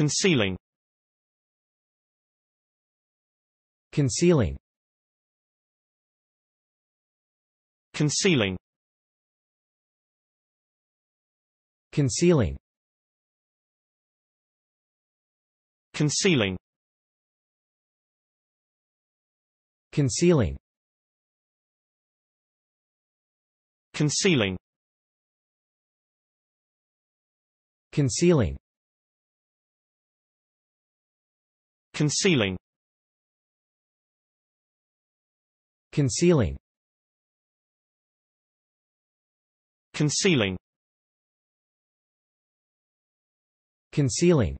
Concealing Concealing Concealing Concealing Concealing Concealing Concealing Concealing Concealing Concealing Concealing Concealing